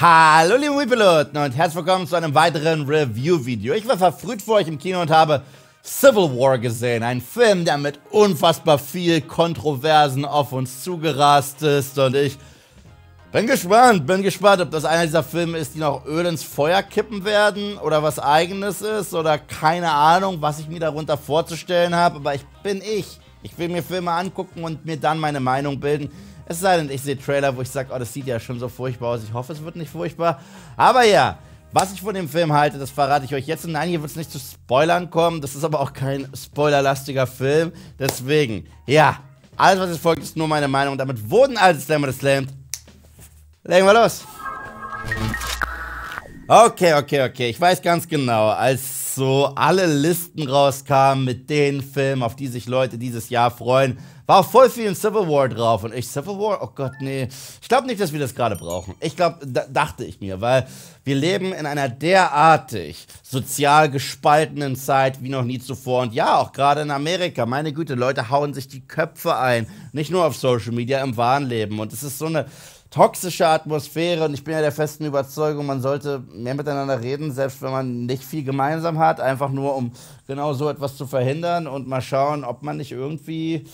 Hallo liebe Moviepiloten und herzlich willkommen zu einem weiteren Review-Video. Ich war verfrüht vor euch im Kino und habe Civil War gesehen. Ein Film, der mit unfassbar viel Kontroversen auf uns zugerast ist und ich bin gespannt, bin gespannt, ob das einer dieser Filme ist, die noch Öl ins Feuer kippen werden oder was eigenes ist oder keine Ahnung, was ich mir darunter vorzustellen habe, aber ich bin ich. Ich will mir Filme angucken und mir dann meine Meinung bilden. Es sei denn, ich sehe Trailer, wo ich sage, oh, das sieht ja schon so furchtbar aus. Ich hoffe, es wird nicht furchtbar. Aber ja, was ich von dem Film halte, das verrate ich euch jetzt. Und nein, hier wird es nicht zu Spoilern kommen. Das ist aber auch kein spoilerlastiger Film. Deswegen, ja, alles, was jetzt folgt, ist nur meine Meinung. Und damit wurden alle Slammer geslammt. Legen wir los. Okay, okay, okay. Ich weiß ganz genau, als so alle Listen rauskamen mit den Filmen, auf die sich Leute dieses Jahr freuen, war auch voll viel in Civil War drauf. Und ich, Civil War? Oh Gott, nee. Ich glaube nicht, dass wir das gerade brauchen. Ich glaube, dachte ich mir, weil wir leben in einer derartig sozial gespaltenen Zeit wie noch nie zuvor. Und ja, auch gerade in Amerika. Meine Güte, Leute hauen sich die Köpfe ein. Nicht nur auf Social Media, im wahren Leben. Und es ist so eine toxische Atmosphäre und ich bin ja der festen Überzeugung, man sollte mehr miteinander reden, selbst wenn man nicht viel gemeinsam hat, einfach nur um genau so etwas zu verhindern und mal schauen, ob man nicht irgendwie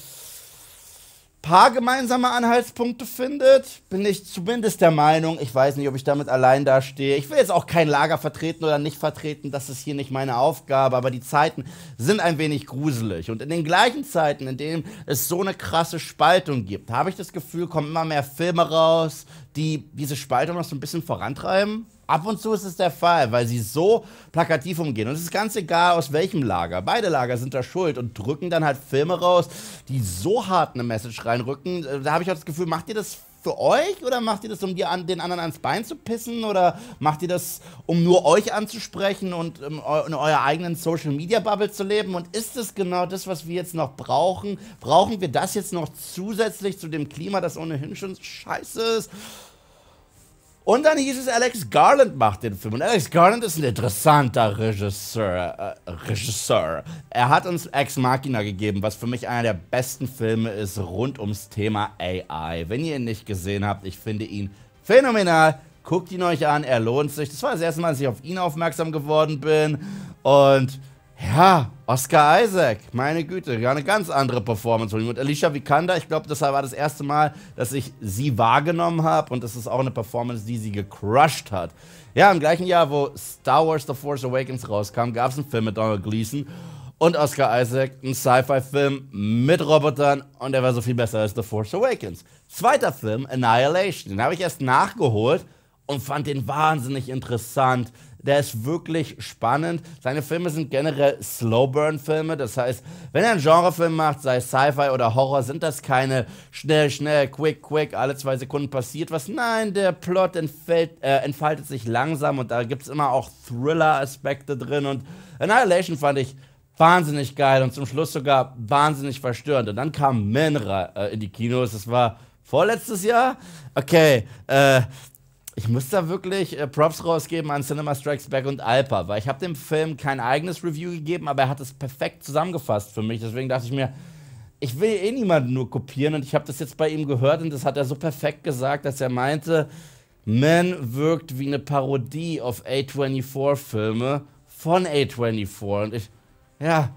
paar gemeinsame Anhaltspunkte findet, bin ich zumindest der Meinung, ich weiß nicht, ob ich damit allein dastehe. Ich will jetzt auch kein Lager vertreten oder nicht vertreten, das ist hier nicht meine Aufgabe, aber die Zeiten sind ein wenig gruselig. Und in den gleichen Zeiten, in denen es so eine krasse Spaltung gibt, habe ich das Gefühl, kommen immer mehr Filme raus, die diese Spaltung noch so ein bisschen vorantreiben. Ab und zu ist es der Fall, weil sie so plakativ umgehen. Und es ist ganz egal, aus welchem Lager. Beide Lager sind da schuld und drücken dann halt Filme raus, die so hart eine Message reinrücken. Äh, da habe ich auch das Gefühl, macht ihr das für euch oder macht ihr das, um die an, den anderen ans Bein zu pissen oder macht ihr das, um nur euch anzusprechen und um, ähm, in eurer eigenen Social Media Bubble zu leben? Und ist das genau das, was wir jetzt noch brauchen? Brauchen wir das jetzt noch zusätzlich zu dem Klima, das ohnehin schon scheiße ist? Und dann hieß es, Alex Garland macht den Film. Und Alex Garland ist ein interessanter Regisseur. Äh, Regisseur. Er hat uns Ex Machina gegeben, was für mich einer der besten Filme ist rund ums Thema AI. Wenn ihr ihn nicht gesehen habt, ich finde ihn phänomenal. Guckt ihn euch an, er lohnt sich. Das war das erste Mal, dass ich auf ihn aufmerksam geworden bin. Und ja, Oscar Isaac, meine Güte, ja, eine ganz andere Performance. Und Alicia Vikander, ich glaube, das war das erste Mal, dass ich sie wahrgenommen habe. Und das ist auch eine Performance, die sie gecrushed hat. Ja, im gleichen Jahr, wo Star Wars The Force Awakens rauskam, gab es einen Film mit Donald Gleason und Oscar Isaac, einen Sci-Fi-Film mit Robotern und der war so viel besser als The Force Awakens. Zweiter Film, Annihilation, den habe ich erst nachgeholt und fand den wahnsinnig interessant der ist wirklich spannend. Seine Filme sind generell Slowburn-Filme, das heißt, wenn er einen Genrefilm macht, sei es Sci-Fi oder Horror, sind das keine schnell, schnell, quick, quick, alle zwei Sekunden passiert was. Nein, der Plot entfällt, äh, entfaltet sich langsam und da gibt es immer auch Thriller-Aspekte drin und Annihilation fand ich wahnsinnig geil und zum Schluss sogar wahnsinnig verstörend. Und dann kam Menra äh, in die Kinos, das war vorletztes Jahr. Okay, äh, ich muss da wirklich äh, Props rausgeben an Cinema Strikes Back und Alpa, weil ich habe dem Film kein eigenes Review gegeben, aber er hat es perfekt zusammengefasst für mich. Deswegen dachte ich mir, ich will eh niemanden nur kopieren und ich habe das jetzt bei ihm gehört und das hat er so perfekt gesagt, dass er meinte, Man wirkt wie eine Parodie auf A24-Filme von A24 und ich, ja,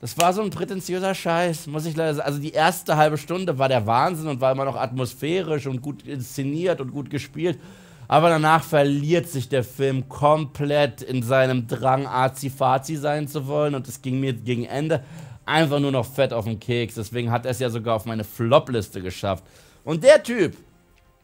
das war so ein prätentiöser Scheiß, muss ich leider sagen. Also die erste halbe Stunde war der Wahnsinn und war immer noch atmosphärisch und gut inszeniert und gut gespielt. Aber danach verliert sich der Film komplett in seinem Drang, Azi-Fazi sein zu wollen. Und es ging mir gegen Ende einfach nur noch fett auf den Keks. Deswegen hat er es ja sogar auf meine Flop-Liste geschafft. Und der Typ,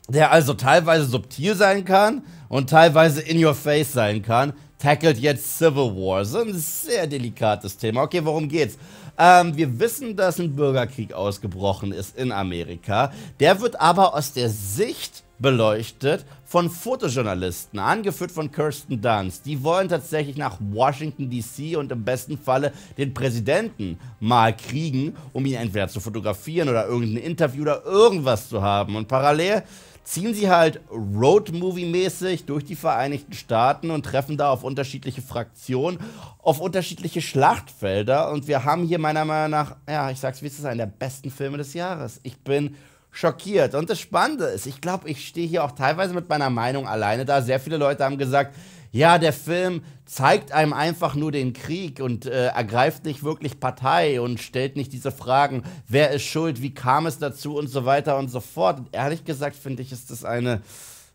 der also teilweise subtil sein kann und teilweise in your face sein kann, tackelt jetzt Civil War. So ein sehr delikates Thema. Okay, worum geht's? Ähm, wir wissen, dass ein Bürgerkrieg ausgebrochen ist in Amerika. Der wird aber aus der Sicht beleuchtet von Fotojournalisten, angeführt von Kirsten Dunst. Die wollen tatsächlich nach Washington DC und im besten Falle den Präsidenten mal kriegen, um ihn entweder zu fotografieren oder irgendein Interview oder irgendwas zu haben. Und parallel ziehen sie halt Roadmovie-mäßig durch die Vereinigten Staaten und treffen da auf unterschiedliche Fraktionen, auf unterschiedliche Schlachtfelder. Und wir haben hier meiner Meinung nach, ja, ich sag's wie es ist, einen der besten Filme des Jahres. Ich bin schockiert. Und das Spannende ist, ich glaube, ich stehe hier auch teilweise mit meiner Meinung alleine da. Sehr viele Leute haben gesagt, ja, der Film zeigt einem einfach nur den Krieg und äh, ergreift nicht wirklich Partei und stellt nicht diese Fragen, wer ist schuld, wie kam es dazu und so weiter und so fort. Und ehrlich gesagt finde ich, ist das eine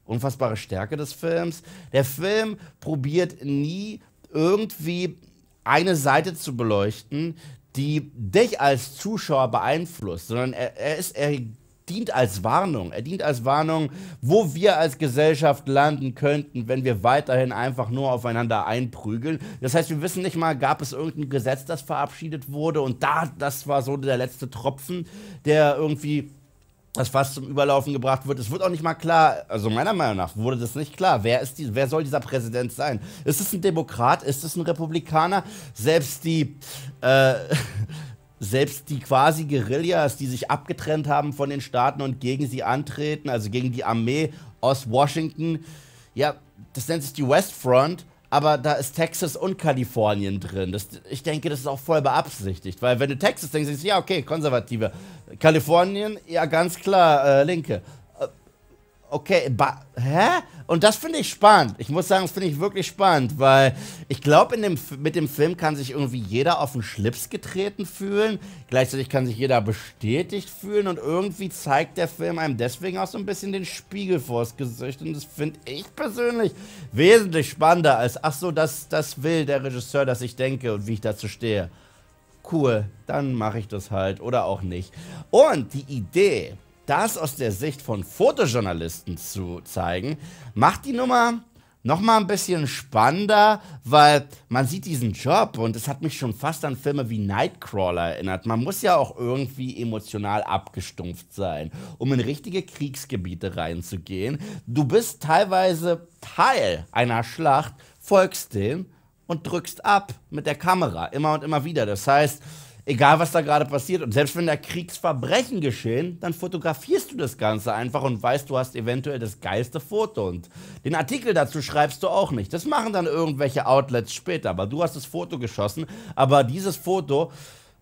unfassbare Stärke des Films. Der Film probiert nie irgendwie eine Seite zu beleuchten, die dich als Zuschauer beeinflusst, sondern er, er, ist, er dient als Warnung. Er dient als Warnung, wo wir als Gesellschaft landen könnten, wenn wir weiterhin einfach nur aufeinander einprügeln. Das heißt, wir wissen nicht mal, gab es irgendein Gesetz, das verabschiedet wurde und da, das war so der letzte Tropfen, der irgendwie das fast zum Überlaufen gebracht wird. Es wird auch nicht mal klar, also meiner Meinung nach wurde das nicht klar. Wer, ist die, wer soll dieser Präsident sein? Ist es ein Demokrat? Ist es ein Republikaner? Selbst die, äh, selbst die quasi Guerillas, die sich abgetrennt haben von den Staaten und gegen sie antreten, also gegen die Armee aus Washington, ja, das nennt sich die West Front, aber da ist Texas und Kalifornien drin. Das, ich denke, das ist auch voll beabsichtigt, weil wenn du Texas denkst, denkst du, ja, okay, Konservative. Kalifornien, ja, ganz klar, äh, Linke. Äh, okay, ba hä? Und das finde ich spannend. Ich muss sagen, das finde ich wirklich spannend, weil ich glaube, mit dem Film kann sich irgendwie jeder auf den Schlips getreten fühlen. Gleichzeitig kann sich jeder bestätigt fühlen und irgendwie zeigt der Film einem deswegen auch so ein bisschen den Spiegel vors Gesicht. Und das finde ich persönlich wesentlich spannender als, ach so, das, das will der Regisseur, dass ich denke und wie ich dazu stehe. Cool, dann mache ich das halt oder auch nicht. Und die Idee, das aus der Sicht von Fotojournalisten zu zeigen, macht die Nummer noch mal ein bisschen spannender, weil man sieht diesen Job und es hat mich schon fast an Filme wie Nightcrawler erinnert. Man muss ja auch irgendwie emotional abgestumpft sein, um in richtige Kriegsgebiete reinzugehen. Du bist teilweise Teil einer Schlacht, folgst dem und drückst ab mit der Kamera immer und immer wieder. Das heißt, Egal, was da gerade passiert. Und selbst wenn da Kriegsverbrechen geschehen, dann fotografierst du das Ganze einfach und weißt, du hast eventuell das geilste Foto. Und den Artikel dazu schreibst du auch nicht. Das machen dann irgendwelche Outlets später. Aber du hast das Foto geschossen. Aber dieses Foto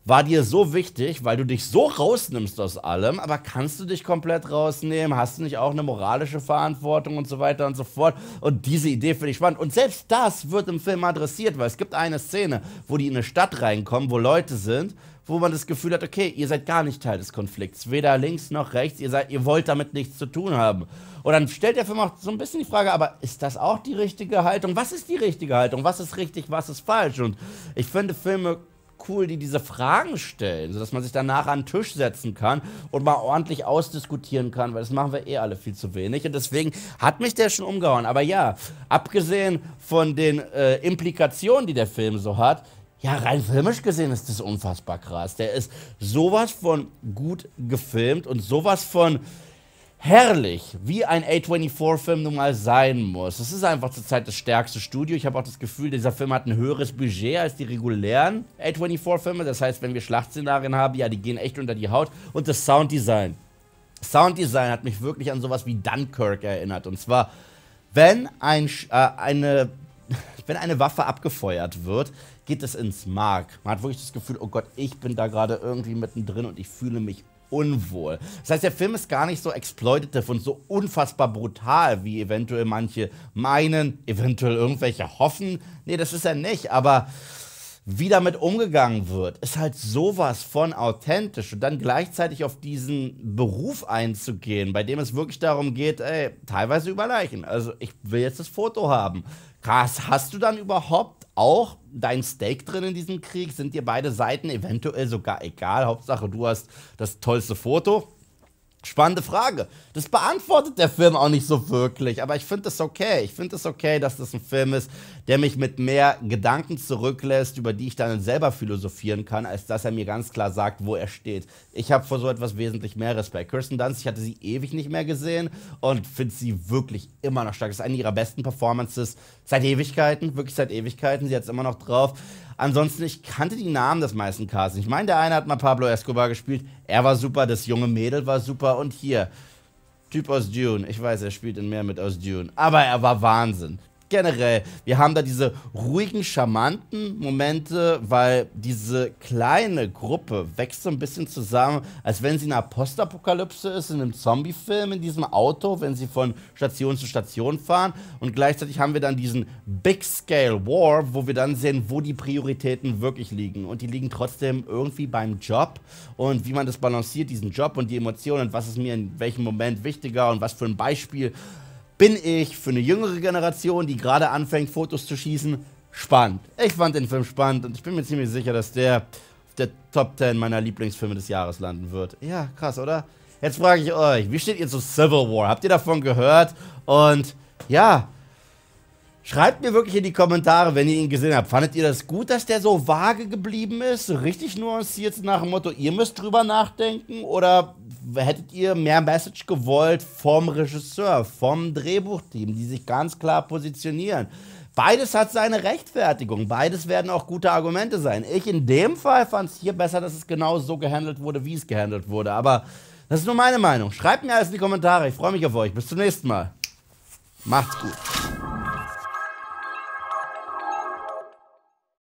war dir so wichtig, weil du dich so rausnimmst aus allem, aber kannst du dich komplett rausnehmen? Hast du nicht auch eine moralische Verantwortung und so weiter und so fort? Und diese Idee finde ich spannend. Und selbst das wird im Film adressiert, weil es gibt eine Szene, wo die in eine Stadt reinkommen, wo Leute sind, wo man das Gefühl hat, okay, ihr seid gar nicht Teil des Konflikts, weder links noch rechts, ihr, seid, ihr wollt damit nichts zu tun haben. Und dann stellt der Film auch so ein bisschen die Frage, aber ist das auch die richtige Haltung? Was ist die richtige Haltung? Was ist richtig, was ist falsch? Und ich finde, Filme cool, die diese Fragen stellen, sodass man sich danach an den Tisch setzen kann und mal ordentlich ausdiskutieren kann, weil das machen wir eh alle viel zu wenig. Und deswegen hat mich der schon umgehauen. Aber ja, abgesehen von den äh, Implikationen, die der Film so hat, ja, rein filmisch gesehen ist das unfassbar krass. Der ist sowas von gut gefilmt und sowas von herrlich, wie ein A24-Film nun mal sein muss. Es ist einfach zurzeit das stärkste Studio. Ich habe auch das Gefühl, dieser Film hat ein höheres Budget als die regulären A24-Filme. Das heißt, wenn wir Schlachtszenarien haben, ja, die gehen echt unter die Haut. Und das Sounddesign. Sounddesign hat mich wirklich an sowas wie Dunkirk erinnert. Und zwar, wenn, ein, äh, eine, wenn eine Waffe abgefeuert wird, geht es ins Mark. Man hat wirklich das Gefühl, oh Gott, ich bin da gerade irgendwie mittendrin und ich fühle mich unwohl. Das heißt, der Film ist gar nicht so exploitative und so unfassbar brutal, wie eventuell manche meinen, eventuell irgendwelche hoffen. Nee, das ist er nicht, aber wie damit umgegangen wird, ist halt sowas von authentisch und dann gleichzeitig auf diesen Beruf einzugehen, bei dem es wirklich darum geht, ey, teilweise über Leichen. Also ich will jetzt das Foto haben. Krass, hast du dann überhaupt auch dein Steak drin in diesem Krieg? Sind dir beide Seiten eventuell sogar egal? Hauptsache, du hast das tollste Foto Spannende Frage. Das beantwortet der Film auch nicht so wirklich, aber ich finde es okay. Ich finde es okay, dass das ein Film ist, der mich mit mehr Gedanken zurücklässt, über die ich dann selber philosophieren kann, als dass er mir ganz klar sagt, wo er steht. Ich habe vor so etwas wesentlich mehr Respekt. Kirsten Dunst, ich hatte sie ewig nicht mehr gesehen und finde sie wirklich immer noch stark. Das ist eine ihrer besten Performances seit Ewigkeiten, wirklich seit Ewigkeiten. Sie hat es immer noch drauf. Ansonsten, ich kannte die Namen des meisten Cars. Ich meine, der eine hat mal Pablo Escobar gespielt. Er war super, das junge Mädel war super. Und hier, Typ aus Dune. Ich weiß, er spielt in mehr mit aus Dune. Aber er war Wahnsinn generell. Wir haben da diese ruhigen, charmanten Momente, weil diese kleine Gruppe wächst so ein bisschen zusammen, als wenn sie in einer Postapokalypse ist, in einem Zombie-Film, in diesem Auto, wenn sie von Station zu Station fahren. Und gleichzeitig haben wir dann diesen Big Scale War, wo wir dann sehen, wo die Prioritäten wirklich liegen. Und die liegen trotzdem irgendwie beim Job und wie man das balanciert, diesen Job und die Emotionen und was ist mir in welchem Moment wichtiger und was für ein Beispiel bin ich für eine jüngere Generation, die gerade anfängt, Fotos zu schießen, spannend. Ich fand den Film spannend und ich bin mir ziemlich sicher, dass der auf der Top 10 meiner Lieblingsfilme des Jahres landen wird. Ja, krass, oder? Jetzt frage ich euch, wie steht ihr zu Civil War? Habt ihr davon gehört? Und ja, Schreibt mir wirklich in die Kommentare, wenn ihr ihn gesehen habt. Fandet ihr das gut, dass der so vage geblieben ist? Richtig nur jetzt nach dem Motto, ihr müsst drüber nachdenken? Oder hättet ihr mehr Message gewollt vom Regisseur, vom Drehbuchteam, die sich ganz klar positionieren? Beides hat seine Rechtfertigung. Beides werden auch gute Argumente sein. Ich in dem Fall fand es hier besser, dass es genau so gehandelt wurde, wie es gehandelt wurde. Aber das ist nur meine Meinung. Schreibt mir alles in die Kommentare. Ich freue mich auf euch. Bis zum nächsten Mal. Macht's gut.